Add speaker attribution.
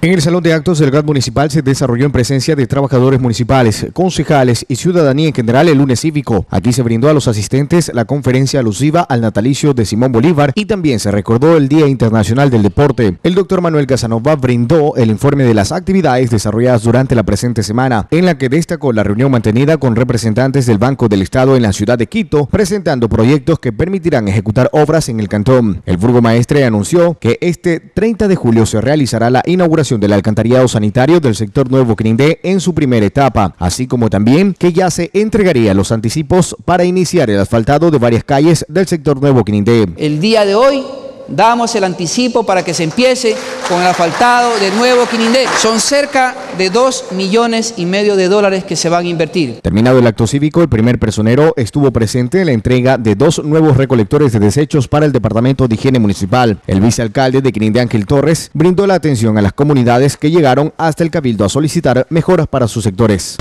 Speaker 1: En el Salón de Actos del GAT Municipal se desarrolló en presencia de trabajadores municipales, concejales y ciudadanía en general el lunes cívico. Aquí se brindó a los asistentes la conferencia alusiva al natalicio de Simón Bolívar y también se recordó el Día Internacional del Deporte. El doctor Manuel Casanova brindó el informe de las actividades desarrolladas durante la presente semana, en la que destacó la reunión mantenida con representantes del Banco del Estado en la ciudad de Quito, presentando proyectos que permitirán ejecutar obras en el cantón. El maestre anunció que este 30 de julio se realizará la inauguración del alcantarillado sanitario del sector Nuevo Quirindé en su primera etapa, así como también que ya se entregaría los anticipos para iniciar el asfaltado de varias calles del sector Nuevo Quirindé.
Speaker 2: El día de hoy damos el anticipo para que se empiece con el asfaltado de nuevo Quirindé. Son cerca de 2 millones y medio de dólares que se van a invertir.
Speaker 1: Terminado el acto cívico, el primer personero estuvo presente en la entrega de dos nuevos recolectores de desechos para el Departamento de Higiene Municipal. El vicealcalde de Quirindé, Ángel Torres, brindó la atención a las comunidades que llegaron hasta el Cabildo a solicitar mejoras para sus sectores.